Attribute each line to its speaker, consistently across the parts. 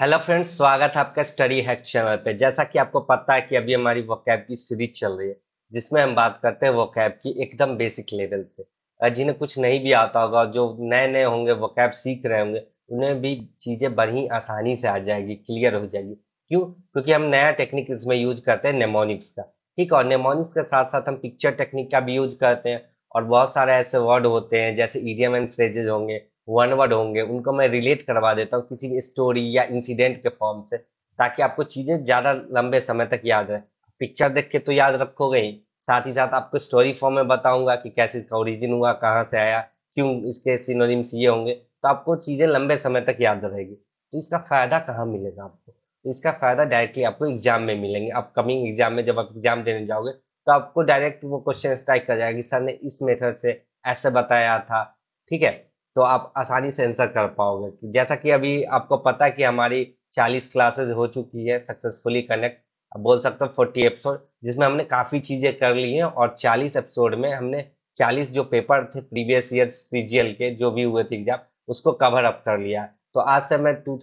Speaker 1: Hello friends स्वागत है आपका स्टडी हैक चैनल पे जैसा कि आपको पता है कि अभी हमारी वोकैब की सीरीज चल रही है जिसमें हम बात करते हैं वोकैब की एकदम बेसिक लेवल से जिन्हें कुछ नहीं भी आता होगा जो नए नए होंगे वोकैब सीख रहे होंगे उन्हें भी चीज़ें बड़ी आसानी से आ जाएगी क्लियर हो जाएगी क्यों क्योंकि हम नया टेक्निक इसमें यूज करते हैं नेमोनिक्स का ठीक है और नेमोनिक्स के साथ साथ हम पिक्चर टेक्निक का भी यूज करते हैं और बहुत सारे ऐसे वर्ड होते हैं जैसे ईडियम एंड फ्रेजेज होंगे वन वर्ड होंगे उनको मैं रिलेट करवा देता हूँ किसी स्टोरी या इंसिडेंट के फॉर्म से ताकि आपको चीज़ें ज़्यादा लंबे समय तक याद रहे पिक्चर देख के तो याद रखोगे ही साथ ही साथ आपको स्टोरी फॉर्म में बताऊंगा कि कैसे इसका ओरिजिन हुआ कहाँ से आया क्यों इसके सिनोनिम्स ये होंगे तो आपको चीज़ें लंबे समय तक याद रहेगी तो इसका फ़ायदा कहाँ मिलेगा आपको तो इसका फ़ायदा डायरेक्टली आपको एग्जाम में मिलेंगे अपकमिंग एग्जाम में जब आप एग्जाम देने जाओगे तो आपको डायरेक्ट वो क्वेश्चन स्ट्राइक कर जाएगा कि सर ने इस मेथड से ऐसे बताया था ठीक है तो आप आसानी से आंसर कर पाओगे जैसा कि अभी आपको पता है कि हमारी 40 क्लासेस हो चुकी है सक्सेसफुली कनेक्ट बोल सकते हो 40 एपिसोड जिसमें हमने काफ़ी चीज़ें कर ली हैं और 40 एपिसोड में हमने 40 जो पेपर थे प्रीवियस ईयर सी के जो भी हुए थे एग्जाम उसको कवर अप कर लिया तो आज से मैं टू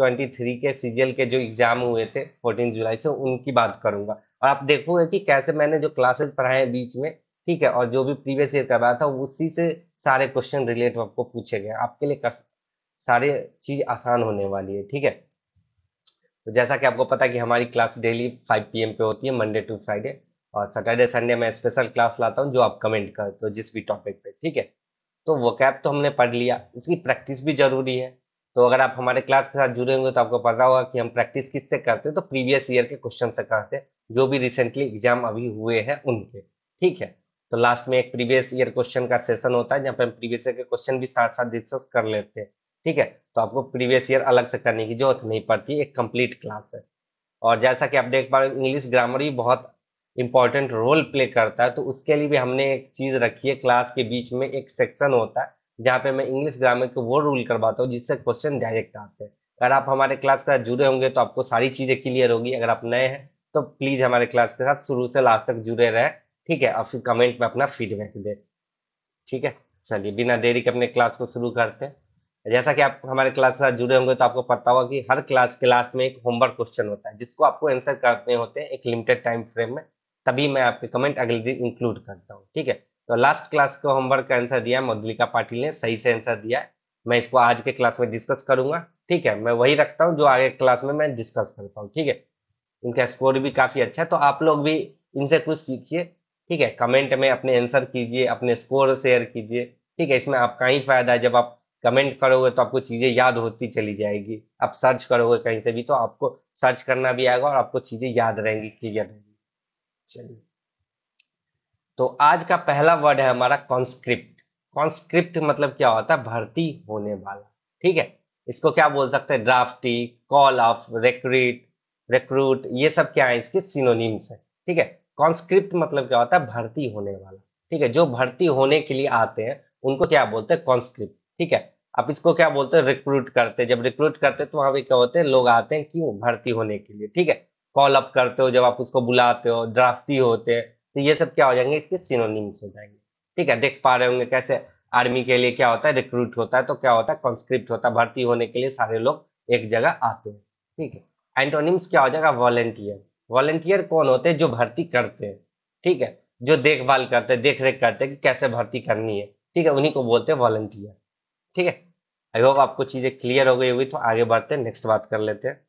Speaker 1: के सी के जो एग्ज़ाम हुए थे फोर्टीन जुलाई से उनकी बात करूंगा और आप देखोगे कि कैसे मैंने जो क्लासेस पढ़ाए बीच में ठीक है और जो भी प्रीवियस ईयर कर रहा था उसी से सारे क्वेश्चन रिलेटेड आपको पूछे गए आपके लिए कस, सारे चीज आसान होने वाली है ठीक है तो जैसा कि आपको पता है कि हमारी क्लास डेली 5 पीएम पे होती है मंडे टू फ्राइडे और सैटरडे संडे मैं स्पेशल क्लास लाता हूँ जो आप कमेंट करते हो जिस भी टॉपिक पे ठीक है तो वो कैप तो हमने पढ़ लिया इसकी प्रैक्टिस भी जरूरी है तो अगर आप हमारे क्लास के साथ जुड़े होंगे तो आपको पता होगा कि हम प्रैक्टिस किससे करते हैं तो प्रीवियस ईयर के क्वेश्चन से करते हैं जो भी रिसेंटली एग्जाम अभी हुए हैं उनके ठीक है तो लास्ट में एक प्रीवियस ईयर क्वेश्चन का सेशन होता है जहाँ पे हम प्रीवियस ईयर के क्वेश्चन भी साथ साथ डिस्कस कर लेते हैं ठीक है तो आपको प्रीवियस ईयर अलग से करने की जरूरत नहीं पड़ती एक कंप्लीट क्लास है और जैसा कि आप देख पा रहे हो इंग्लिश ग्रामर भी बहुत इंपॉर्टेंट रोल प्ले करता है तो उसके लिए भी हमने एक चीज़ रखी है क्लास के बीच में एक सेक्शन होता है जहाँ पे मैं इंग्लिश ग्रामर के वो रूल करवाता हूँ जिससे क्वेश्चन डायरेक्ट आते हैं अगर आप हमारे क्लास के साथ जुड़े होंगे तो आपको सारी चीज़ें क्लियर होगी अगर आप नए हैं तो प्लीज़ हमारे क्लास के साथ शुरू से लास्ट तक जुड़े रहें ठीक है और फिर कमेंट में अपना फीडबैक दे ठीक है चलिए बिना देरी के अपने क्लास को शुरू करते हैं जैसा कि आप हमारे क्लास के साथ जुड़े होंगे तो आपको पता होगा कि हर क्लास के लास्ट में एक होमवर्क क्वेश्चन होता है जिसको आपको आंसर करने होते हैं एक लिमिटेड टाइम फ्रेम में तभी मैं आपके कमेंट अगले दिन इंक्लूड करता हूँ ठीक है तो लास्ट क्लास को होमवर्क का आंसर दिया मधुलिका पाटिल ने सही से आंसर दिया है मैं इसको आज के क्लास में डिस्कस करूंगा ठीक है मैं वही रखता हूँ जो आगे क्लास में मैं डिस्कस करता हूँ ठीक है इनका स्कोर भी काफ़ी अच्छा है तो आप लोग भी इनसे कुछ सीखिए ठीक है कमेंट में अपने आंसर कीजिए अपने स्कोर शेयर कीजिए ठीक है इसमें आपका ही फायदा है जब आप कमेंट करोगे तो आपको चीज़ें याद होती चली जाएगी आप सर्च करोगे कहीं से भी तो आपको सर्च करना भी आएगा और आपको चीज़ें याद रहेंगी क्लियर रहेंगी चलिए तो आज का पहला वर्ड है हमारा कॉन्स्क्रिप्ट कॉन्स्क्रिप्ट मतलब क्या होता है भर्ती होने वाला ठीक है इसको क्या बोल सकते हैं draftee call off recruit recruit ये सब क्या है इसके सिनोनिम्स है ठीक है कॉन्स्क्रिप्ट मतलब क्या होता है भर्ती होने वाला ठीक है जो भर्ती होने के लिए आते हैं उनको क्या बोलते हैं कॉन्स्क्रिप्ट ठीक है आप इसको क्या बोलते हैं रिक्रूट करते हैं जब रिक्रूट करते हैं तो वहां पे क्या होते हैं लोग आते हैं क्यों भर्ती होने के लिए ठीक है कॉल अप करते हो जब आप उसको बुलाते हो ड्राफ्टी होते हैं तो ये सब क्या हो जाएंगे इसके सिनोनिम्स हो जाएंगे ठीक है देख पा रहे होंगे कैसे आर्मी के लिए क्या होता है रिक्रूट होता है तो क्या होता है कॉन्स्क्रिप्ट होता है भर्ती होने के लिए सारे लोग एक जगह आते हैं ठीक है एंटोनिम्स क्या हो जाएगा वॉलेंटियर वॉलेंटियर कौन होते हैं जो भर्ती करते हैं ठीक है जो देखभाल करते हैं देख रेख करते हैं कि कैसे भर्ती करनी है ठीक है उन्हीं को बोलते हैं वॉलेंटियर ठीक है आई होप आपको चीजें क्लियर हो गई होगी तो आगे बढ़ते हैं नेक्स्ट बात कर लेते हैं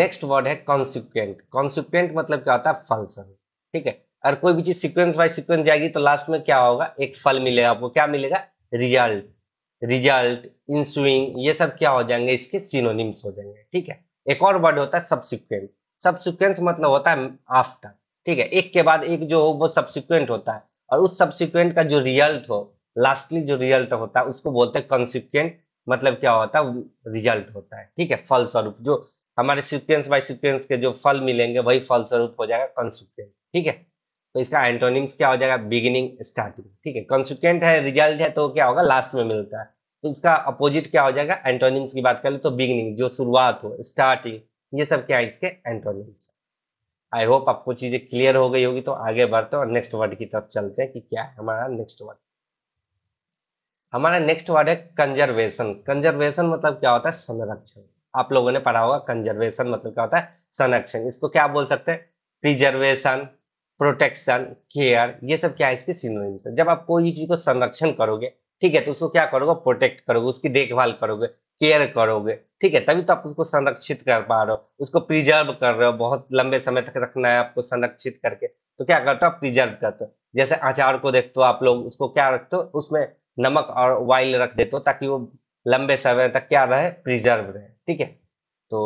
Speaker 1: नेक्स्ट वर्ड है कॉन्सिक्वेंट कॉन्सिक्वेंट मतलब क्या होता है फलसन ठीक है अगर कोई भी चीज सिक्वेंस बाई सिक्वेंस जाएगी तो लास्ट में क्या होगा एक फल मिलेगा आपको क्या मिलेगा रिजल्ट रिजल्ट इंसुइंग ये सब क्या हो जाएंगे इसके सिनोनिम्स हो जाएंगे ठीक है एक और वर्ड होता है सबसिक्वेंट सबसिक्वेंस मतलब होता है आफ्टर ठीक है एक के बाद एक जो हो वो सबसिक्वेंट होता है और उस सबसिक्वेंट का जो रिजल्ट हो लास्टली जो रिजल्ट होता है उसको बोलते हैं कंसिक्वेंट मतलब क्या होता है रिजल्ट होता है ठीक है फल स्वरूप जो हमारे सिक्वेंस बाय सिक्वेंस के जो फल मिलेंगे वही फल स्वरूप हो जाएगा कंसिक्वेंट ठीक है तो इसका एंटोनिम्स क्या हो जाएगा बिगिनिंग स्टार्टिंग ठीक है कंसिक्वेंट है रिजल्ट है तो क्या होगा लास्ट में मिलता है तो इसका अपोजिट क्या हो जाएगा एंटोनिम्स की बात कर ले तो बिगनिंग जो शुरुआत हो स्टार्टिंग ये सब क्या है इसके एंटोनिम्स आई होप आपको चीजें क्लियर हो गई होगी तो आगे बढ़ते और नेक्स्ट वर्ड की तरफ चलते हैं कि क्या है हमारा नेक्स्ट वर्ड हमारा नेक्स्ट वर्ड है कंजर्वेशन कंजर्वेशन मतलब क्या होता है संरक्षण आप लोगों ने पढ़ा होगा कंजर्वेशन मतलब क्या होता है संरक्षण इसको क्या बोल सकते हैं प्रिजर्वेशन प्रोटेक्शन केयर ये सब क्या है इसके सिनोनिम्स जब आप कोई चीज को संरक्षण करोगे ठीक है तो उसको क्या करोगे प्रोटेक्ट करोगे उसकी देखभाल करोगे केयर करोगे ठीक है तभी तो आप उसको संरक्षित कर पा रहे हो उसको प्रिजर्व कर रहे हो बहुत लंबे समय तक रखना है आपको संरक्षित करके तो क्या करते हो आप प्रिजर्व करते हो जैसे अचार को देखते हो आप लोग उसको क्या रखते हो उसमें नमक और वाइल रख देते हो ताकि वो लंबे समय तक क्या रहे प्रिजर्व रहे ठीक है तो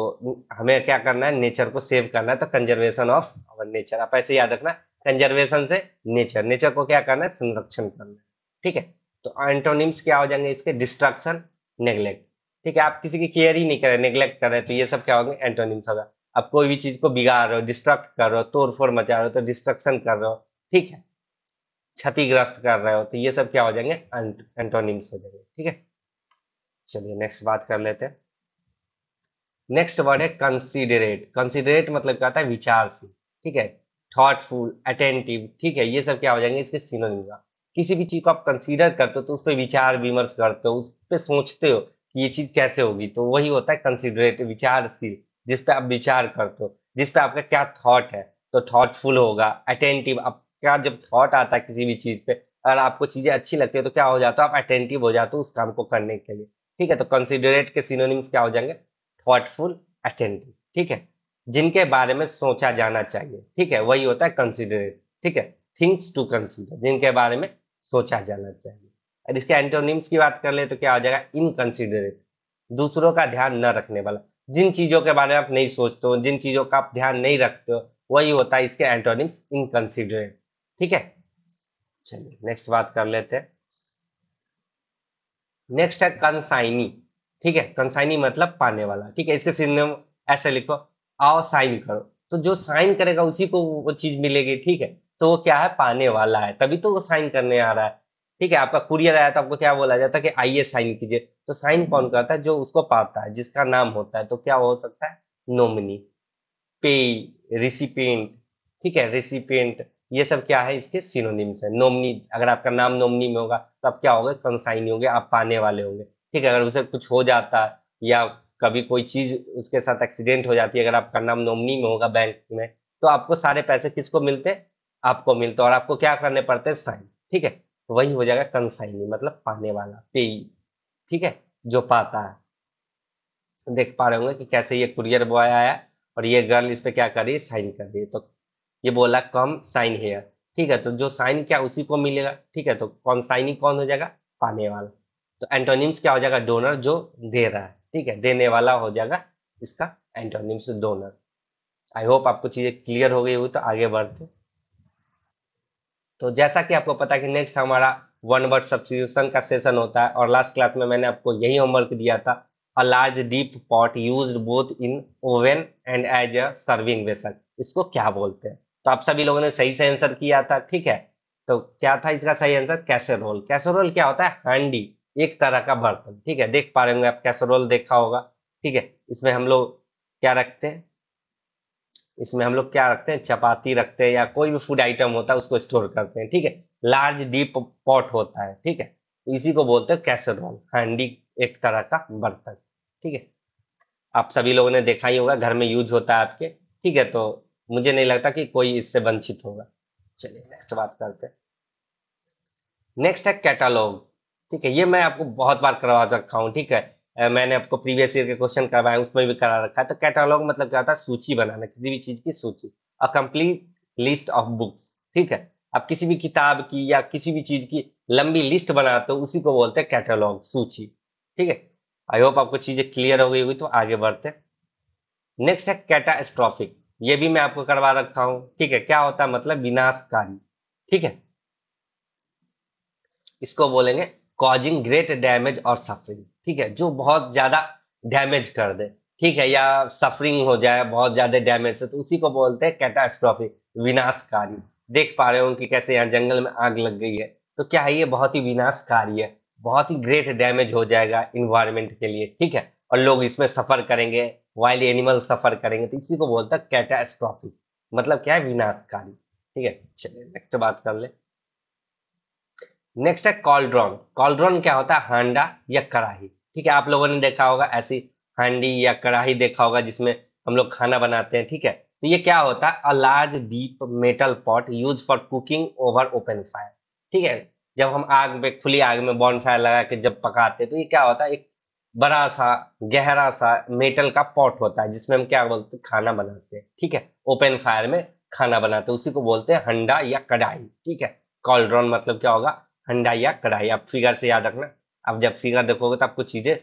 Speaker 1: हमें क्या करना है नेचर को सेव करना है तो कंजर्वेशन ऑफ अवर नेचर आप ऐसे याद रखना कंजर्वेशन से नेचर नेचर को क्या करना है संरक्षण करना है ठीक है तो एंटोनिम्स क्या हो जाएंगे इसके डिस्ट्रक्शन नेग्लेक्ट ठीक है आप किसी की केयर ही नहीं कर रहे नेग्लेक्ट कर रहे तो ये सब क्या होंगे एंटोनिम्स होगा आप कोई भी चीज को बिगाड़ रहे हो डिस्ट्रक्ट कर रहे हो तोड़फोड़ मचा रहे हो तो डिस्ट्रक्शन कर रहे हो ठीक है क्षतिग्रस्त कर रहे हो तो ये सब क्या हो जाएंगे एंटोनिम्स हो जाएंगे ठीक है चलिए नेक्स्ट बात कर लेते हैं नेक्स्ट वर्ड है कंसिडरेट कंसिडरेट मतलब क्या होता है विचारशील ठीक है थॉटफुल अटेंटिव ठीक है ये सब क्या हो जाएंगे इसके सिनोनिम्स का किसी भी चीज़ को आप कंसीडर करते हो तो उस पर विचार विमर्श करते हो उस पर सोचते हो कि ये चीज़ कैसे होगी तो वही होता है कंसिडरेट विचारशील जिस पे आप विचार करते हो जिस पे आपका क्या थॉट है तो थॉटफुल होगा अटेंटिव आपका जब थॉट आता है किसी भी चीज़ पे अगर आपको चीज़ें अच्छी लगती है तो क्या हो जाता है आप अटेंटिव हो जाते हो उस काम को करने के लिए ठीक है तो कंसिडरेट के सिनोनिम्स क्या हो जाएंगे थॉटफुल अटेंटिव ठीक है जिनके बारे में सोचा जाना चाहिए ठीक है वही होता है कंसिडरेट ठीक है थिंग्स टू कंसिडर जिनके बारे में सोचा जाना चाहिए और इसके एंटोनिम्स की बात कर ले तो क्या हो जाएगा इनकन्सिडरेट दूसरों का ध्यान न रखने वाला जिन चीज़ों के बारे में आप नहीं सोचते हो जिन चीज़ों का आप ध्यान नहीं रखते हो वही होता है इसके एंटोनिम्स इनकन्सिडरेट ठीक है चलिए नेक्स्ट बात कर लेते हैं नेक्स्ट है कंसाइनी ठीक है कंसाइनी मतलब पाने वाला ठीक है इसके सिनेम ऐसे लिखो आओ साइन करो तो जो साइन करेगा उसी को वो चीज मिलेगी ठीक है तो वो क्या है पाने वाला है तभी तो वो साइन करने आ रहा है ठीक है आपका कुरियर आया तो आपको क्या बोला जाता है कि आइए साइन कीजिए तो साइन कौन हम्म। करता है जो उसको पाता है जिसका नाम होता है तो क्या हो सकता है नोमिनी पे रिसिपेंट ठीक है रिसिपेंट ये सब क्या है इसके सिनोनिम्स है नोमनी अगर आपका नाम नोमनी में होगा तो आप क्या होगा कंसाइनी होंगे आप पाने वाले होंगे ठीक है अगर उसे कुछ हो जाता है या कभी कोई चीज उसके साथ एक्सीडेंट हो जाती है अगर आपका नाम नोमनी में होगा बैंक में तो आपको सारे पैसे किसको मिलते आपको मिलता है और आपको क्या करने पड़ते हैं साइन ठीक है वही हो जाएगा कंसाइनी मतलब पाने वाला पे ठीक है जो पाता है देख पा रहे होंगे कि कैसे ये कुरियर बॉय आया और ये गर्ल इस पर क्या कर रही है साइन कर रही है तो ये बोला कम साइन हेयर ठीक है तो जो साइन क्या उसी को मिलेगा ठीक है तो कौन साइनी कौन हो जाएगा पाने वाला तो एंटोनिम्स क्या हो जाएगा डोनर जो दे रहा है ठीक है देने वाला हो जाएगा इसका एंटोनिम्स डोनर आई होप आपको चीज़ें क्लियर हो गई हुई तो आगे बढ़ते तो जैसा कि आपको पता है कि नेक्स्ट हमारा वन वर्ड सब्सिट्यूशन का सेशन होता है और लास्ट क्लास में मैंने आपको यही होमवर्क दिया था a large deep pot use both in oven and as a serving vessel इसको क्या बोलते हैं तो आप सभी लोगों ने सही से आंसर किया था ठीक है तो क्या था इसका सही आंसर कैसेरोल कैसेरोल क्या होता है हांडी एक तरह का बर्तन ठीक है देख पा रहे होंगे आप कैसेरोल देखा होगा ठीक है इसमें हम लोग क्या रखते हैं इसमें हम लोग क्या रखते हैं चपाती रखते हैं या कोई भी फूड आइटम होता है उसको स्टोर करते हैं ठीक है लार्ज डीप पॉट होता है ठीक है तो इसी को बोलते हैं कैसेरोल हांडी एक तरह का बर्तन ठीक है आप सभी लोगों ने देखा ही होगा घर में यूज होता है आपके ठीक है तो मुझे नहीं लगता कि कोई इससे वंचित होगा चलिए नेक्स्ट बात करते नेक्स्ट है कैटालॉग ठीक है ये मैं आपको बहुत बार करवा रखा हूँ ठीक है मैंने आपको प्रीवियस ईयर के क्वेश्चन करवाए उसमें भी करा रखा है तो कैटालॉग मतलब क्या होता है सूची बनाना किसी भी चीज की सूची a complete list of books ठीक है आप किसी भी किताब की या किसी भी चीज की लंबी लिस्ट बनाते हो उसी को बोलते हैं कैटालॉग सूची ठीक है आई होप आपको चीजें क्लियर हो गई होगी तो आगे बढ़ते नेक्स्ट है कैटास्ट्रॉफिक ये भी मैं आपको करवा रखा हूं ठीक है क्या होता है मतलब विनाशकारी ठीक है इसको बोलेंगे कॉजिंग ग्रेट डैमेज और सफरिंग ठीक है जो बहुत ज्यादा डैमेज कर दे ठीक है या सफरिंग हो जाए बहुत ज्यादा डैमेज से तो उसी को बोलते हैं कैटास्ट्रॉफी विनाशकारी देख पा रहे हो कि कैसे यहाँ जंगल में आग लग गई है तो क्या है ये बहुत ही विनाशकारी है बहुत ही ग्रेट डैमेज हो जाएगा इन्वायरमेंट के लिए ठीक है और लोग इसमें सफर करेंगे वाइल्ड एनिमल सफर करेंगे तो इसी को बोलता है कैटास्ट्रॉफी मतलब क्या है विनाशकारी ठीक है चलिए नेक्स्ट बात कर ले नेक्स्ट है कॉल्ड्रॉन कॉल्ड्रॉन क्या होता है हांडा या कड़ाही ठीक है आप लोगों ने देखा होगा ऐसी हांडी या कढ़ाई देखा होगा जिसमें हम लोग खाना बनाते हैं ठीक है तो ये क्या होता है a large deep metal pot use for cooking over open fire ठीक है जब हम आग में खुली आग में बॉन फायर लगा के जब पकाते हैं तो ये क्या होता है एक बड़ा सा गहरा सा मेटल का पॉट होता है जिसमें हम क्या बोलते हैं खाना बनाते हैं ठीक है ओपन फायर में खाना बनाते हैं उसी को बोलते हैं हंडा या कढ़ाई ठीक है कॉल्ड्रॉन मतलब क्या होगा हंडा या कढ़ाई आप फिगर से याद रखना अब जब फिगर देखोगे तो आपको चीजें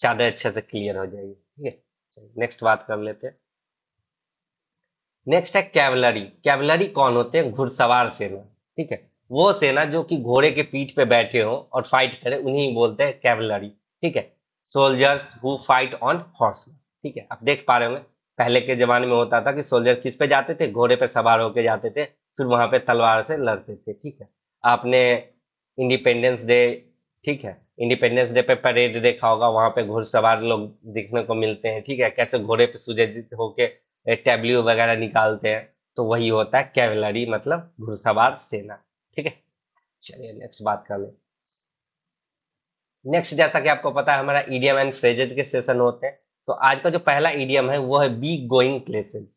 Speaker 1: ज्यादा अच्छे से क्लियर हो जाएगी ठीक है नेक्स्ट बात कर लेते हैं नेक्स्ट है कैवलरी कैवलरी कौन होते हैं घुड़सवार सेना ठीक है वो सेना जो कि घोड़े के पीठ पे बैठे हो और फाइट करे उन्हीं बोलते हैं कैवलरी ठीक है soldiers who fight on horse ठीक है आप देख पा रहे होंगे पहले के जमाने में होता था कि सोल्जर किस पे जाते थे घोड़े पे सवार होके जाते थे फिर वहां पे तलवार से लड़ते थे ठीक है आपने इंडिपेंडेंस डे ठीक है इंडिपेंडेंस डे पे परेड देखा होगा वहां पे घुड़सवार लोग दिखने को मिलते हैं ठीक है कैसे घोड़े पे सुजित होके टैबल्यू वगैरह निकालते हैं तो वही होता है कैवलरी मतलब घुड़सवार सेना ठीक है चलिए नेक्स्ट बात कर लें नेक्स्ट जैसा कि आपको पता है हमारा ईडीएम एंड फ्रेजेज के सेशन होते हैं तो आज का जो पहला ईडीएम है वो है बी गोइंग प्लेसेज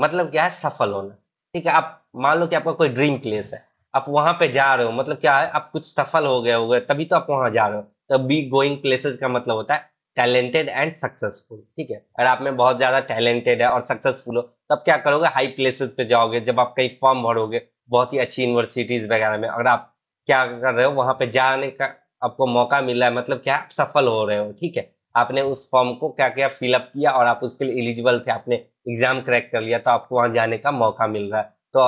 Speaker 1: मतलब क्या है सफल होना ठीक है आप मान लो कि आपका कोई ड्रीम प्लेस है आप वहां पे जा रहे हो मतलब क्या है आप कुछ सफल हो गए गए तभी तो आप वहां जा रहे हो तो बी गोइंग प्लेसेस का मतलब होता है टैलेंटेड एंड सक्सेसफुल ठीक है अगर आप में बहुत ज्यादा टैलेंटेड है और सक्सेसफुल हो तब तो क्या करोगे हाई प्लेसेस पे जाओगे जब आप कहीं फॉर्म भरोगे बहुत ही अच्छी यूनिवर्सिटीज वगैरह में अगर आप क्या कर रहे हो वहां पे जाने का आपको मौका मिला है मतलब क्या आप सफल हो रहे हो ठीक है आपने उस फॉर्म को क्या क्या फिलअप किया और आप उसके लिए एलिजिबल थे आपने एग्जाम क्रैक कर लिया तो आपको वहां जाने का मौका मिल रहा है तो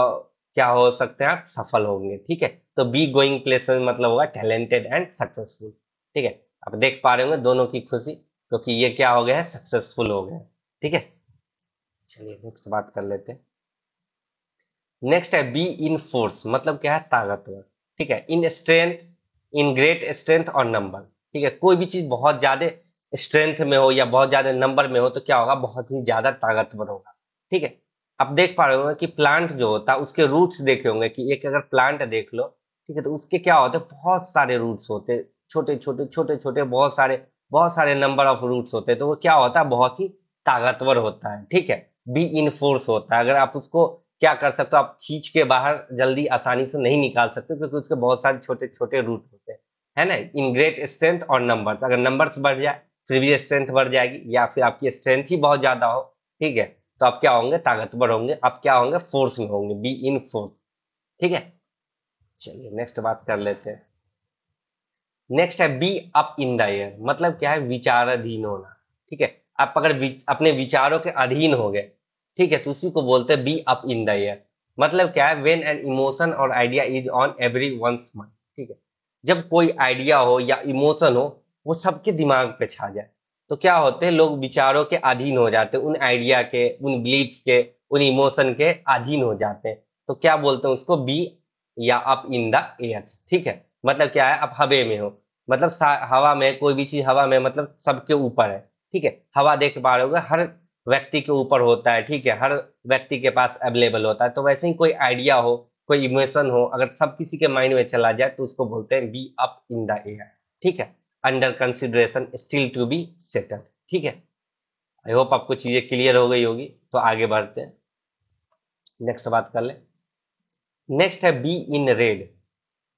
Speaker 1: क्या हो सकते हैं आप सफल होंगे ठीक है तो बी गोइंग प्लेस मतलब होगा टैलेंटेड एंड सक्सेसफुल ठीक है आप देख पा रहे होंगे दोनों की खुशी क्योंकि ये क्या हो गया है सक्सेसफुल हो गए ठीक है चलिए नेक्स्ट बात कर लेते हैं नेक्स्ट है बी इन फोर्स मतलब क्या है ताकतवर ठीक है in strength in great strength और नंबर ठीक है कोई भी चीज बहुत ज्यादा स्ट्रेंथ में हो या बहुत ज्यादा नंबर में हो तो क्या होगा बहुत ही ज्यादा ताकतवर होगा ठीक है आप देख पा रहे होंगे कि प्लांट जो होता है उसके रूट्स देखे होंगे कि एक अगर प्लांट देख लो ठीक है तो उसके क्या होते हैं बहुत सारे रूट्स होते छोटे छोटे छोटे छोटे बहुत सारे बहुत सारे नंबर ऑफ रूट्स होते हैं तो वो क्या होता है बहुत ही ताकतवर होता है ठीक है बी इनफोर्स होता है अगर आप उसको क्या कर सकते हो आप खींच के बाहर जल्दी आसानी से नहीं निकाल सकते क्योंकि उसके बहुत सारे छोटे छोटे रूट होते हैं है ना इन ग्रेट स्ट्रेंथ और नंबर्स अगर नंबर्स बढ़ जाए फिर भी स्ट्रेंथ बढ़ जाएगी या फिर आपकी स्ट्रेंथ ही बहुत ज़्यादा हो ठीक है तो आप क्या होंगे ताकतवर होंगे आप क्या होंगे फोर्स में होंगे बी इन फोर्स ठीक है चलिए नेक्स्ट बात कर लेते हैं नेक्स्ट है be up in the air मतलब क्या है विचाराधीन होना ठीक है आप अगर विच, अपने विचारों के अधीन हो गए ठीक है तो उसी को बोलते हैं be up in the air मतलब क्या है when an emotion or idea is on everyone mind ठीक है जब कोई आइडिया हो या इमोशन हो वो सबके दिमाग पे छा जाए तो क्या होते हैं लोग विचारों के अधीन हो जाते हैं उन आइडिया के उन बिलीफ के उन इमोशन के अधीन हो जाते हैं तो क्या बोलते हैं उसको बी या अप इन द एयर ठीक है मतलब क्या है आप हवे में हो मतलब हवा में कोई भी चीज हवा में मतलब सबके ऊपर है ठीक है हवा देख पा रहे हो हर व्यक्ति के ऊपर होता है ठीक है हर व्यक्ति के पास अवेलेबल होता है तो वैसे ही कोई आइडिया हो कोई इमोशन हो अगर सब किसी के माइंड में चला जाए तो उसको बोलते हैं be up in the air ठीक है under consideration still to be settle ठीक है आई होप आपको चीजें क्लियर हो गई होगी तो आगे बढ़ते हैं नेक्स्ट बात कर ले नेक्स्ट है बी इन रेड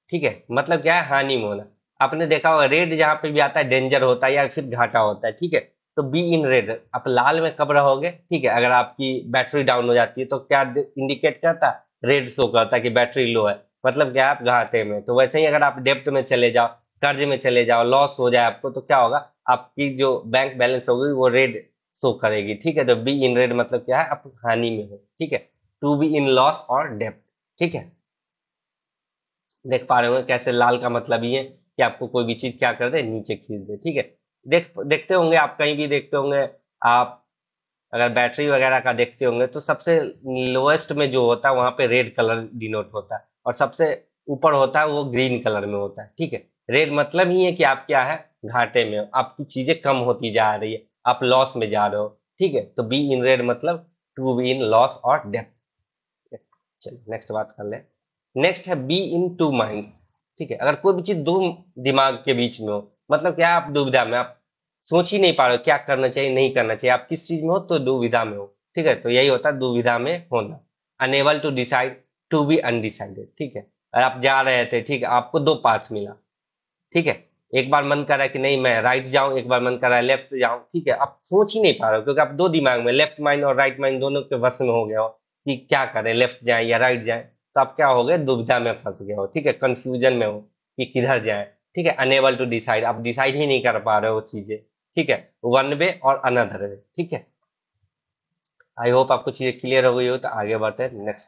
Speaker 1: ठीक है मतलब क्या है हानि में होना आपने देखा होगा रेड जहां पे भी आता है डेंजर होता है या फिर घाटा होता है ठीक है तो बी इन रेड आप लाल में कब रहोगे ठीक है अगर आपकी बैटरी डाउन हो जाती है तो क्या इंडिकेट करता रेड शो करता है कि बैटरी लो है मतलब क्या आप घाटे में तो वैसे ही अगर आप डेप्थ में चले जाओ कर्ज में चले जाओ लॉस हो जाए आपको तो क्या होगा आपकी जो बैंक बैलेंस होगी वो रेड शो करेगी ठीक है तो बी इन रेड मतलब क्या है आप हानि में हो ठीक है टू बी इन लॉस और डेप्ट ठीक है देख पा रहे होंगे कैसे लाल का मतलब ये कि आपको कोई भी चीज क्या कर दे नीचे खींच दे ठीक है देख देखते होंगे आप कहीं भी देखते होंगे आप अगर बैटरी वगैरह का देखते होंगे तो सबसे लोएस्ट में जो होता है वहां पे रेड कलर डिनोट होता है और सबसे ऊपर होता है वो ग्रीन कलर में होता है ठीक है रेड मतलब ही है कि आप क्या है घाटे में हो आपकी चीजें कम होती जा रही है आप लॉस में जा रहे हो ठीक है तो बी इन रेड मतलब टू बी इन लॉस और डेप्थ चलो नेक्स्ट बात कर ले नेक्स्ट है बी इन टू माइंड ठीक है अगर कोई भी चीज दो दिमाग के बीच में हो मतलब क्या आप दुविधा में आप सोच ही नहीं पा रहे हो क्या करना चाहिए नहीं करना चाहिए आप किस चीज में हो तो दुविधा में हो ठीक है तो यही होता है दुविधा में होना unable to decide to be undecided ठीक है और आप जा रहे थे ठीक है आपको दो पार्ट मिला ठीक है एक बार मन कर रहा है कि नहीं मैं राइट जाऊं एक बार मन कर रहा है लेफ्ट जाऊं ठीक है आप सोच ही नहीं पा रहे हो क्योंकि आप दो दिमाग में लेफ्ट माइंड और राइट माइंड दोनों के वश में हो गए हो कि क्या करें लेफ्ट जाए या राइट जाए तो आप क्या हो गए दुविधा में फंस गए हो ठीक है कंफ्यूजन में हो कि किधर जाए ठीक है अनेबल टू डिसाइड आप डिसाइड ही नहीं कर पा रहे हो चीजें ठीक है वन वे और अनदर वे ठीक है आई होप आपको चीजें क्लियर हो गई हो तो आगे बढ़ते हैं नेक्स्ट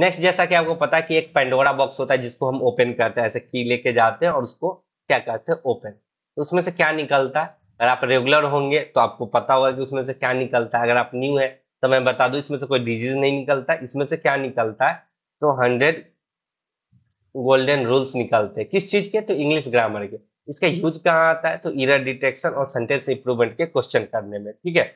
Speaker 1: नेक्स्ट जैसा कि आपको पता कि एक पेंडोरा बॉक्स होता है जिसको हम ओपन करते हैं ऐसे की लेके जाते हैं और उसको क्या करते हैं ओपन तो उसमें से क्या निकलता है अगर आप रेगुलर होंगे तो आपको पता होगा कि उसमें से क्या निकलता है अगर आप न्यू है तो मैं बता दू इसमें से कोई डिजीज नहीं निकलता इसमें से क्या निकलता है तो हंड्रेड गोल्डन रूल्स निकलते हैं किस चीज के तो इंग्लिश ग्रामर के इसका यूज कहाँ आता है तो इरर डिटेक्शन और सेंटेंस इंप्रूवमेंट के क्वेश्चन करने में ठीक है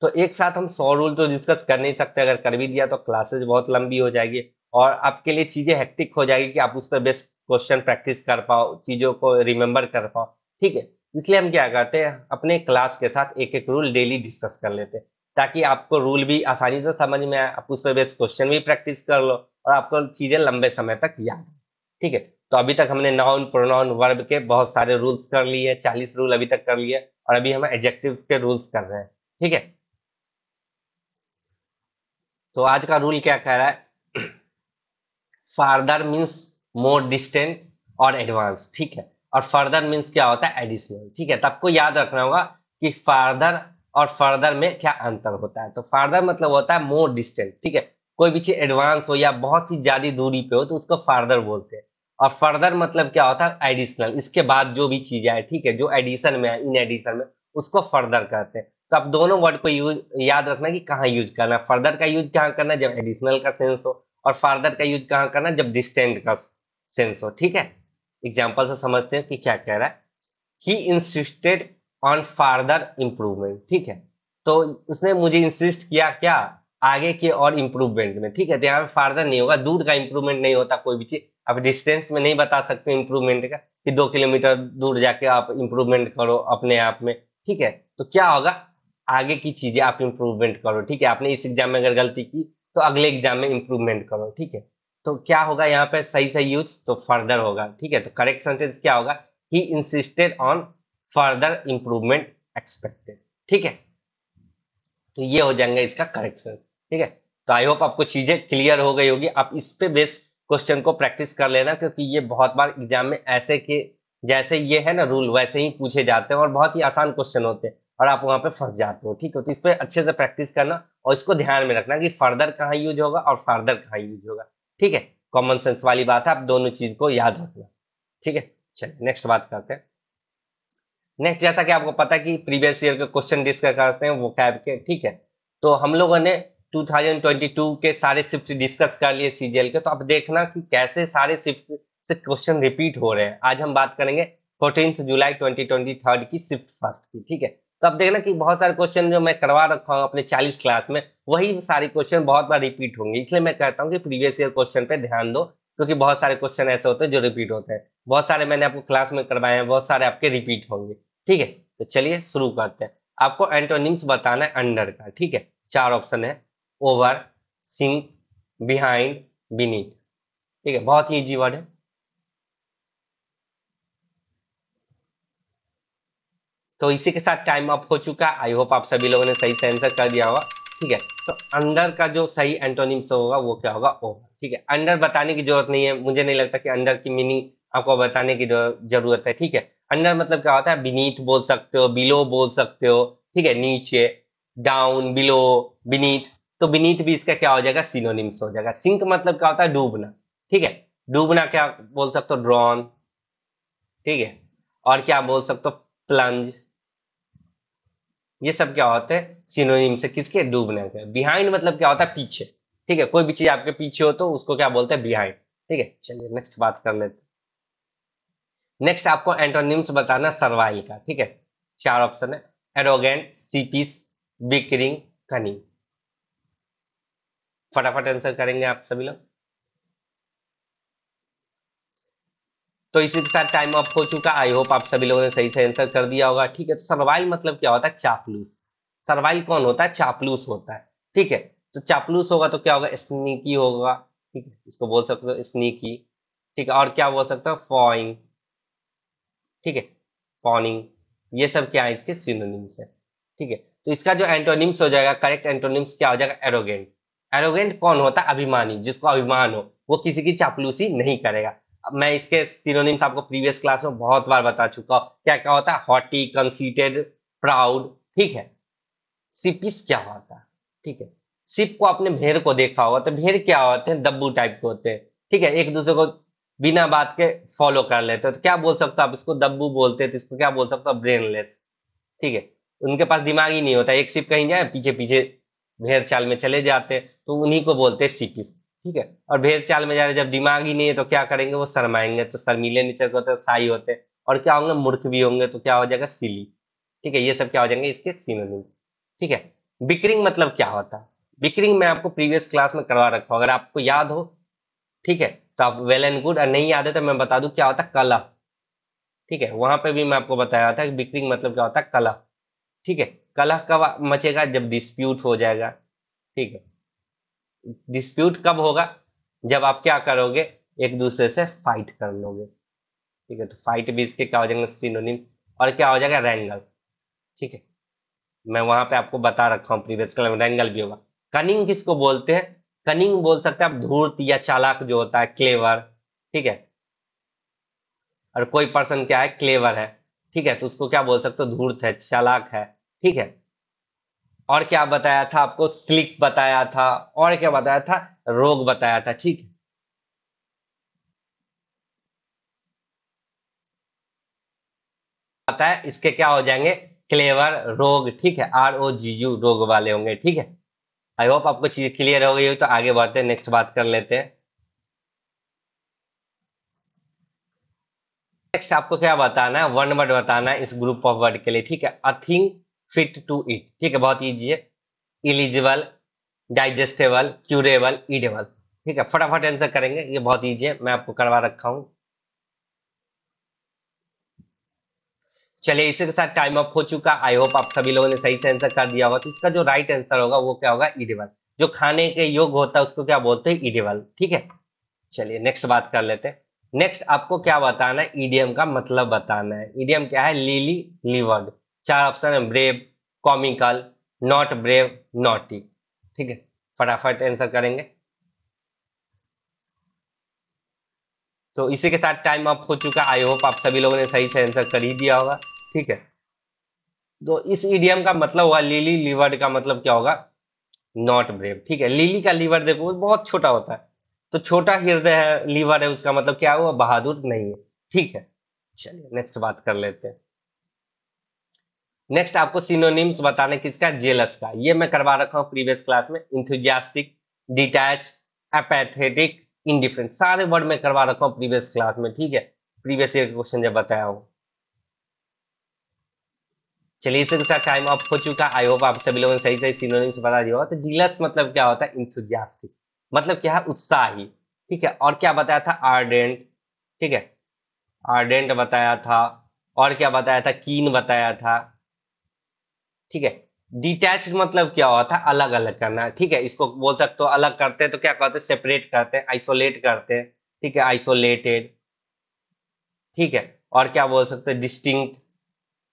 Speaker 1: तो एक साथ हम सौ रूल तो डिस्कस कर नहीं सकते अगर कर भी दिया तो क्लासेज बहुत लंबी हो जाएगी और आपके लिए चीज़ें हेक्टिक हो जाएगी कि आप उस पर बेस्ट क्वेश्चन प्रैक्टिस कर पाओ चीज़ों को रिमेम्बर कर पाओ ठीक है इसलिए हम क्या करते हैं अपने क्लास के साथ एक एक रूल डेली डिस्कस कर लेते हैं ताकि आपको रूल भी आसानी से समझ में आए आप उस पर बेस्ट क्वेश्चन भी प्रैक्टिस कर लो और आपको चीज़ें लंबे समय तक याद ठीक है तो अभी तक हमने नाउन प्रोनाउन वर्ब के बहुत सारे रूल्स कर लिए चालीस रूल अभी तक कर लिए और अभी हम एडजेक्टिव के रूल्स कर रहे हैं ठीक है तो आज का रूल क्या कह रहा है फार्दर मीन्स मोर डिस्टेंट और एडवांस ठीक है और फर्दर मीन्स क्या होता है एडिशनल ठीक है तो आपको याद रखना होगा कि फार्दर और फर्दर में क्या अंतर होता है तो फार्दर मतलब होता है मोर डिस्टेंट ठीक है कोई भी चीज एडवांस हो या बहुत सी ज्यादा दूरी पे हो तो उसको फार्दर बोलते हैं और फर्दर मतलब क्या होता है एडिशनल इसके बाद जो भी चीज आए ठीक है जो एडिशन में है इन एडिशन में उसको फर्दर कहते हैं तो आप दोनों वर्ड को यूज याद रखना कि कहाँ यूज करना है फर्दर का यूज कहाँ करना है जब एडिशनल का सेंस हो और फर्दर का यूज कहाँ करना है जब डिस्टेंट का सेंस हो ठीक है एग्जाम्पल से समझते हैं कि क्या कह रहा है he insisted on further improvement ठीक है तो उसने मुझे इंसिस्ट किया क्या आगे के और इम्प्रूवमेंट में ठीक है तो यहाँ पे फर्दर नहीं होगा दूर का इम्प्रूवमेंट नहीं होता कोई भी चीज आप डिस्टेंस में नहीं बता सकते इम्प्रूवमेंट का कि दो किलोमीटर दूर जाके आप इम्प्रूवमेंट करो अपने आप में ठीक है तो क्या होगा आगे की चीजें आप इम्प्रूवमेंट करो ठीक है आपने इस एग्जाम में अगर गलती की तो अगले एग्जाम में इम्प्रूवमेंट करो ठीक है तो क्या होगा यहाँ पे सही सही यूज तो फर्दर होगा ठीक है तो करेक्ट सेंटेंस क्या होगा he insisted on further improvement expected ठीक है तो ये हो जाएंगे इसका करेक्शन ठीक है तो आई होप आपको चीजें क्लियर हो गई होगी आप इस पे बेस क्वेश्चन को प्रैक्टिस कर लेना क्योंकि ये बहुत बार एग्जाम में ऐसे के जैसे ये है ना रूल वैसे ही पूछे जाते हैं और बहुत ही आसान क्वेश्चन होते हैं और आप वहाँ पे फंस जाते हो ठीक है तो इस पर अच्छे से प्रैक्टिस करना और इसको ध्यान में रखना कि फर्दर कहाँ यूज होगा और फर्दर कहाँ यूज होगा ठीक है कॉमन सेंस वाली बात है आप दोनों चीज को याद रखना ठीक है चलिए नेक्स्ट बात करते हैं नेक्स्ट जैसा कि आपको पता है कि प्रीवियस ईयर के क्वेश्चन डिस्कस करते हैं वो कैब के ठीक है तो हम लोगों ने 2022 के सारे शिफ्ट डिस्कस कर लिए सीजीएल के तो अब देखना कि कैसे सारे शिफ्ट से क्वेश्चन रिपीट हो रहे हैं आज हम बात करेंगे फोर्टीन जुलाई ट्वेंटी की शिफ्ट फर्स्ट की ठीक है तो आप देखना कि बहुत सारे क्वेश्चन जो मैं करवा रखा हूँ अपने चालीस क्लास में वही सारे क्वेश्चन बहुत बार रिपीट होंगे इसलिए मैं कहता हूँ कि प्रीवियस ईयर क्वेश्चन पे ध्यान दो क्योंकि बहुत सारे क्वेश्चन ऐसे होते हैं जो रिपीट होते हैं बहुत सारे मैंने आपको क्लास में करवाए हैं बहुत सारे आपके रिपीट होंगे ठीक है तो चलिए शुरू करते हैं आपको एंटोनिम्स बताना है अंडर का ठीक है चार ऑप्शन है ओवर सिंक बिहाइंड बीनीथ ठीक है बहुत ही ईजी वर्ड है तो इसी के साथ टाइम अप हो चुका है आई होप आप सभी लोगों ने सही से आंसर कर दिया होगा ठीक है तो अंडर का जो सही एंटोनिम्स होगा वो क्या होगा ओ ठीक है अंडर बताने की जरूरत नहीं है मुझे नहीं लगता कि अंडर की मीनिंग आपको बताने की जरूरत है ठीक है अंडर मतलब क्या होता है बीनीथ बोल सकते हो बिलो बोल सकते हो ठीक है नीचे डाउन बिलो बीनीथ तो बीनीथ भी इसका क्या हो जाएगा सिनोनिम्स हो जाएगा सिंक मतलब क्या होता है डूबना ठीक है डूबना क्या बोल सकते हो ड्रॉन ठीक है और क्या बोल सकते हो प्लंज ये सब क्या होते हैं सिनोनिम से किसके डूबने के बिहाइंड मतलब क्या होता है पीछे ठीक है कोई भी चीज आपके पीछे हो तो उसको क्या बोलते हैं बिहाइंड ठीक है चलिए नेक्स्ट बात कर लेते नेक्स्ट आपको एंटोनिम्स बताना सर्वाइल का ठीक है चार ऑप्शन है एरोगेंट सीपीस बिकरिंग कनिंग फटाफट आंसर करेंगे आप सभी लोग तो इसी के साथ टाइम अप हो चुका आई होप आप सभी लोगों ने सही से आंसर कर दिया होगा ठीक है तो सर्वाइल मतलब क्या होता है चापलूस सर्वाइल कौन होता है चापलूस होता है ठीक है तो चापलूस होगा तो क्या होगा स्नीकी होगा ठीक है इसको बोल सकते हो स्नीकी ठीक है और क्या बोल सकते हो फॉइंग ठीक है फॉनिंग ये सब क्या है इसके सिनोनिम्स है ठीक है तो इसका जो एंटोनिम्स हो जाएगा करेक्ट एंटोनिम्स क्या हो जाएगा एरोगेंट एरोगेंट कौन होता है अभिमानी जिसको अभिमान हो वो किसी की चापलूसी नहीं करेगा मैं इसके सिनोनिम्स आपको प्रीवियस क्लास में बहुत बार बता चुका हूँ क्या क्या होता है हॉटी कंसीटेड प्राउड ठीक है सिपिस क्या होता है ठीक है सिप को आपने भेड़ को देखा होगा तो भेड़ क्या होते हैं दब्बू टाइप के होते हैं ठीक है एक दूसरे को बिना बात के फॉलो कर लेते हैं तो क्या बोल सकते हो आप इसको दब्बू बोलते हैं तो इसको क्या बोल सकते हो ब्रेनलेस ठीक है उनके पास दिमाग ही नहीं होता एक सिप कहीं जाए पीछे पीछे भेड़ चाल में चले जाते हैं तो उन्हीं को बोलते हैं सिपिस ठीक है और भेड़ चाल में जा रहे जब दिमाग ही नहीं है तो क्या करेंगे वो शरमाएंगे तो शर्मीले नीचे होते हैं साई होते हैं और क्या होंगे मूर्ख भी होंगे तो क्या हो जाएगा सिली ठीक है ये सब क्या हो जाएंगे इसके सिनोनिम्स ठीक है बिकरिंग मतलब क्या होता है बिकरिंग मैं आपको प्रीवियस क्लास में करवा रखा हूँ अगर आपको याद हो ठीक है तो आप वेल एंड गुड और नहीं याद है तो मैं बता दू क्या होता है कला ठीक है वहां पर भी मैं आपको बताया था कि बिकरिंग मतलब क्या होता है कला ठीक है कला कब मचेगा जब डिस्प्यूट हो जाएगा ठीक है डिस्प्यूट कब होगा जब आप क्या करोगे एक दूसरे से फाइट कर लोगे ठीक है तो फाइट भी इसके क्या हो जाएंगे सिनोनिम और क्या हो जाएगा रैंगल ठीक है मैं वहां पे आपको बता रखा हूँ प्रीवियस कल में रैंगल भी होगा कनिंग किसको बोलते हैं कनिंग बोल सकते हैं आप धूर्त या चालाक जो होता है क्लेवर ठीक है और कोई पर्सन क्या है क्लेवर है ठीक है तो उसको क्या बोल सकते हो धूर्त है चालाक है ठीक है और क्या बताया था आपको स्लिक बताया था और क्या बताया था रोग बताया था ठीक है है इसके क्या हो जाएंगे क्लेवर रोग ठीक है आर ओ जी यू रोग वाले होंगे ठीक है आई होप आपको चीज क्लियर हो गई तो आगे बढ़ते हैं नेक्स्ट बात कर लेते हैं नेक्स्ट आपको क्या बताना है वन वर्ड बताना है इस ग्रुप ऑफ वर्ड के लिए ठीक है अथिंग फिट टू ईट ठीक है बहुत ईजी है इलिजिबल डाइजेस्टेबल क्यूरेबल ईडेबल ठीक है फटाफट आंसर करेंगे ये बहुत ईजी है मैं आपको करवा रखा हूं चलिए इसी के साथ टाइम अप हो चुका आई होप आप सभी लोगों ने सही से आंसर कर दिया होगा तो इसका जो राइट आंसर होगा वो क्या होगा ईडेबल जो खाने के योग होता है उसको क्या बोलते हैं ईडेबल ठीक है चलिए नेक्स्ट बात कर लेते हैं नेक्स्ट आपको क्या बताना है ईडीएम का मतलब बताना है ईडीएम क्या है लीली लिवर्ड चार ऑप्शन है brave comical not brave naughty ठीक है फटाफट आंसर करेंगे तो इसी के साथ टाइम अप हो चुका आई होप आप सभी लोगों ने सही से आंसर कर ही दिया होगा ठीक है तो इस ईडियम का मतलब हुआ लीली लीवर का मतलब क्या होगा नॉट ब्रेव ठीक है लीली का लीवर देखो बहुत छोटा होता है तो छोटा हृदय है लीवर है उसका मतलब क्या हुआ बहादुर नहीं है ठीक है चलिए नेक्स्ट बात कर लेते हैं नेक्स्ट आपको सिनोनिम्स बताने किसका जेलस का ये मैं करवा रखा हूँ प्रीवियस क्लास में इंथुजियास्टिक डिटैच अपैथेटिक इनडिफरेंट सारे वर्ड में करवा रखा हूँ प्रीवियस क्लास में ठीक है प्रीवियस ईयर क्वेश्चन जब बताया हूँ चलिए इसी साथ टाइम ऑफ हो चुका आई होप आप सभी लोगों ने सही सही सिनोनिम्स बता दिया तो जीलस मतलब क्या होता है इंथुजियास्टिक मतलब क्या है उत्साही ठीक है और क्या बताया था आर्डेंट ठीक है आर्डेंट बताया था और क्या बताया था कीन बताया था ठीक है डिटैच मतलब क्या हुआ था अलग अलग करना ठीक है इसको बोल सकते हो अलग करते हैं तो क्या कहते हैं सेपरेट करते हैं आइसोलेट करते हैं ठीक है आइसोलेटेड ठीक है और क्या बोल सकते हैं डिस्टिंग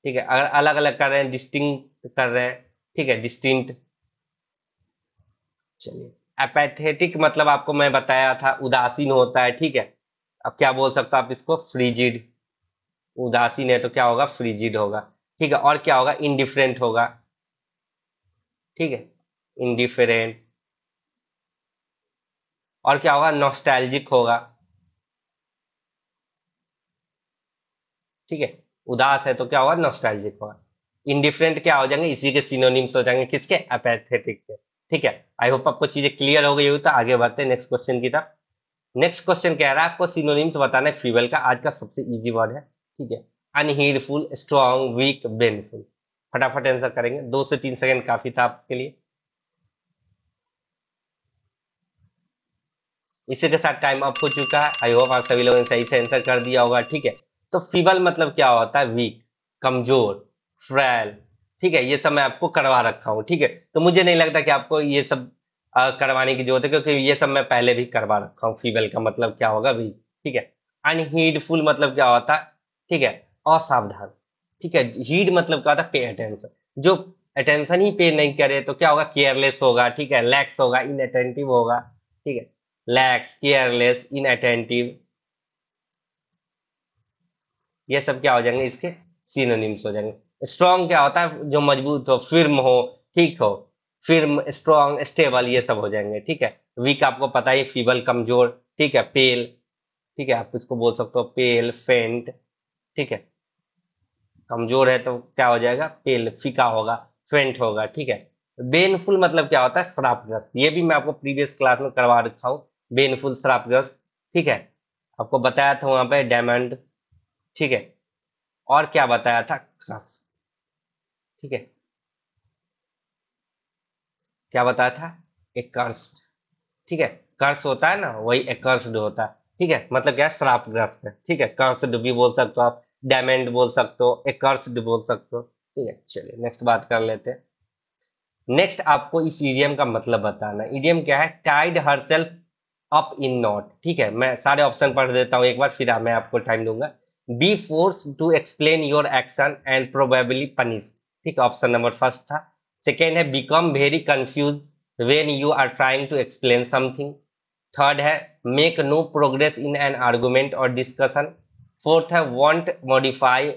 Speaker 1: ठीक है अगर अलग अलग कर रहे हैं डिस्टिंग कर रहे हैं ठीक है डिस्टिंक्ट चलिए एपैथेटिक मतलब आपको मैं बताया था उदासीन होता है ठीक है अब क्या बोल सकते हो आप इसको फ्रीजिड उदासीन है तो क्या होगा फ्रीजिड होगा ठीक है और क्या होगा इनडिफरेंट होगा ठीक है इनडिफरेंट और क्या होगा नॉस्टैल्जिक होगा ठीक है उदास है तो क्या होगा नॉस्टैल्जिक होगा इनडिफरेंट क्या हो जाएंगे इसी के सिनोनिम्स हो जाएंगे किसके अपैथेटिक के ठीक है आई होप आपको चीजें क्लियर हो गई हो तो आगे बढ़ते हैं नेक्स्ट क्वेश्चन की तरफ नेक्स्ट क्वेश्चन कह रहा है आपको सिनोनिम्स बताना है फ्यूवल का आज का सबसे इजी वर्ड है ठीक है अनहीडफुल स्ट्रॉन्ग वीक बेनफुल फटाफट आंसर करेंगे दो से तीन सेकेंड काफी था आपके लिए इसी के साथ टाइम अप हो चुका है आई होप आप सभी लोगों ने सही से आंसर कर दिया होगा ठीक है तो फीबल मतलब क्या होता है वीक कमजोर फ्रैल ठीक है ये सब मैं आपको करवा रखा हूँ ठीक है तो मुझे नहीं लगता कि आपको ये सब आ, करवाने की जरूरत है क्योंकि ये सब मैं पहले भी करवा रखा हूँ फीबल का मतलब क्या होगा वीक ठीक है अनहीडफुल मतलब क्या होता है ठीक है असावधान ठीक है हीड मतलब क्या होता है पे अटेंशन जो अटेंशन ही पे नहीं करे तो क्या होगा केयरलेस होगा ठीक है लैक्स होगा अटेंटिव होगा ठीक है लैक्स केयरलेस अटेंटिव ये सब क्या हो जाएंगे इसके सीनोनिम्स हो जाएंगे स्ट्रॉन्ग क्या होता है जो मजबूत हो फिर्म हो ठीक हो फिर्म स्ट्रॉन्ग स्टेबल ये सब हो जाएंगे ठीक है वीक आपको पता ही फीबल कमजोर ठीक है पेल ठीक है आप इसको बोल सकते हो पेल फेंट ठीक है कमजोर है तो क्या हो जाएगा पेल फीका होगा फेंट होगा ठीक है बेनफुल मतलब क्या होता है श्रापग्रस्त ये भी मैं आपको प्रीवियस क्लास में करवा रखा हूँ बेनफुल श्रापग्रस्त ठीक है आपको बताया था वहां पर डायमंड ठीक है और क्या बताया था क्रस ठीक है क्या बताया था एक ठीक है कर्स होता है ना वही एकर्सड होता है ठीक है मतलब क्या श्रापग्रस्त है ठीक है कर्सड भी बोल सकते हो आप डायमंड बोल सकते हो एकर्सड बोल सकते हो ठीक है चलिए नेक्स्ट बात कर लेते हैं नेक्स्ट आपको इस ईडीएम का मतलब बताना ईडीएम क्या है tied her self up in knot ठीक है मैं सारे ऑप्शन पढ़ देता हूँ एक बार फिर मैं आपको टाइम दूंगा be force to explain your action and probably punish ठीक है ऑप्शन नंबर फर्स्ट था सेकेंड है become very confuse when you are trying to explain something third है make no progress in an argument और discussion fourth है won't modify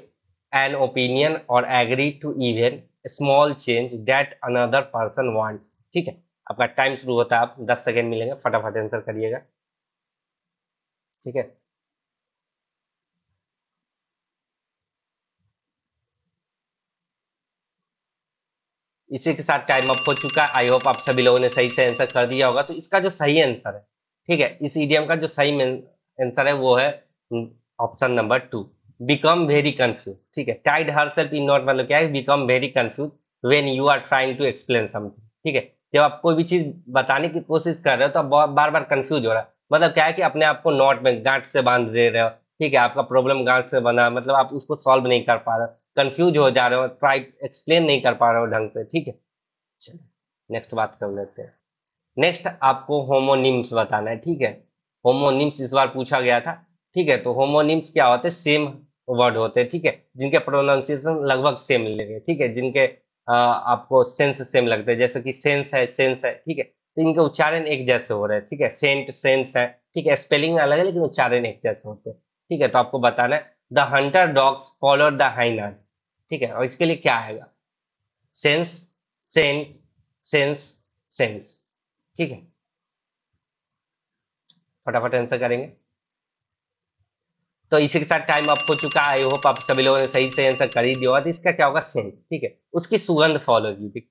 Speaker 1: an opinion और agree to even small change that another person wants ठीक है आपका time शुरू होता है आप दस सेकेंड मिलेंगे फटाफट आंसर करिएगा ठीक है इसी के साथ टाइम अप हो चुका है आई होप आप सभी लोगों ने सही से आंसर कर दिया होगा तो इसका जो सही आंसर है ठीक है इस ईडीएम का जो सही आंसर है वो है option number two become very confuse ठीक है tied her self in knot मतलब क्या है become very confuse when you are trying to explain something ठीक है जब आप कोई भी चीज बताने की कोशिश कर रहे हो तो आप बार बार कंफ्यूज हो रहा है मतलब क्या है कि अपने आप को नॉट में गांठ से बांध दे रहे हो ठीक है आपका प्रॉब्लम गांठ से बना मतलब आप उसको सॉल्व नहीं कर पा रहे हो कंफ्यूज हो जा रहे हो ट्राई एक्सप्लेन नहीं कर पा रहे हो ढंग से ठीक है चलो नेक्स्ट बात कर लेते हैं नेक्स्ट आपको होमोनिम्स बताना है ठीक है होमोनिम्स इस बार पूछा गया था ठीक है तो होमोनिम्स क्या होते हैं सेम वर्ड होते हैं ठीक है जिनके प्रोनाउंसिएशन लगभग सेम लगे ठीक है जिनके आ, आपको सेंस सेम लगते हैं जैसे कि सेंस है सेंस है ठीक है तो इनके उच्चारण एक जैसे हो रहे हैं ठीक है सेंट सेंस है ठीक है स्पेलिंग अलग है लेकिन उच्चारण एक जैसे होते हैं ठीक है तो आपको बताना है the hunter dogs follow the hyenas ठीक है और इसके लिए क्या आएगा सेंस सेंट सेंस सेंस ठीक है फटाफट आंसर करेंगे तो इसी के साथ टाइम अप हो चुका आई होप आप सभी लोगों ने सही से आंसर कर ही दिया तो इसका क्या होगा सेंट ठीक है उसकी सुगंध फॉलो की थी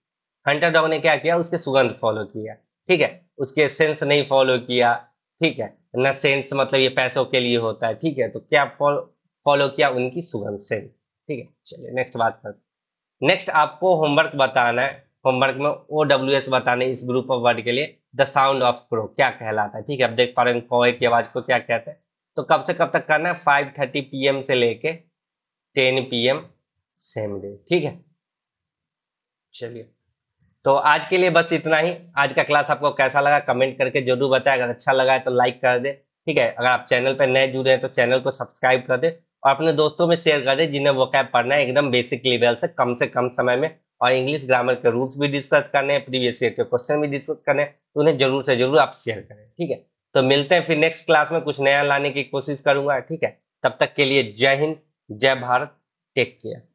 Speaker 1: हंटर डॉग ने क्या किया उसके सुगंध फॉलो किया ठीक है उसके सेंस नहीं फॉलो किया ठीक है न सेंस मतलब ये पैसों के लिए होता है ठीक है तो क्या फॉलो किया उनकी सुगंध सेंस ठीक है चलिए नेक्स्ट बात कर नेक्स्ट आपको होमवर्क बताना है होमवर्क में ओ डब्ल्यू एस बताना इस ग्रुप ऑफ वर्ड के लिए द साउंड ऑफ क्रो क्या कहलाता है ठीक है आप देख पा रहे हैं कौए की आवाज को क्या कहते हैं तो कब से कब तक करना है फाइव थर्टी पी से लेके टेन पी सेम डे ठीक है चलिए तो आज के लिए बस इतना ही आज का क्लास आपको कैसा लगा कमेंट करके जरूर बताएं अगर अच्छा लगा है तो लाइक कर दे ठीक है अगर आप चैनल पर नए जुड़े हैं तो चैनल को सब्सक्राइब कर दे और अपने दोस्तों में शेयर कर दे जिन्हें वो कैब पढ़ना है एकदम बेसिक लेवल से कम से कम समय में और इंग्लिश ग्रामर के रूल्स भी डिस्कस करने हैं प्रीवियस ईयर के क्वेश्चन भी डिस्कस करने हैं तो उन्हें जरूर से जरूर आप शेयर करें ठीक है तो मिलते हैं फिर नेक्स्ट क्लास में कुछ नया लाने की कोशिश करूंगा ठीक है तब तक के लिए जय हिंद जय भारत टेक केयर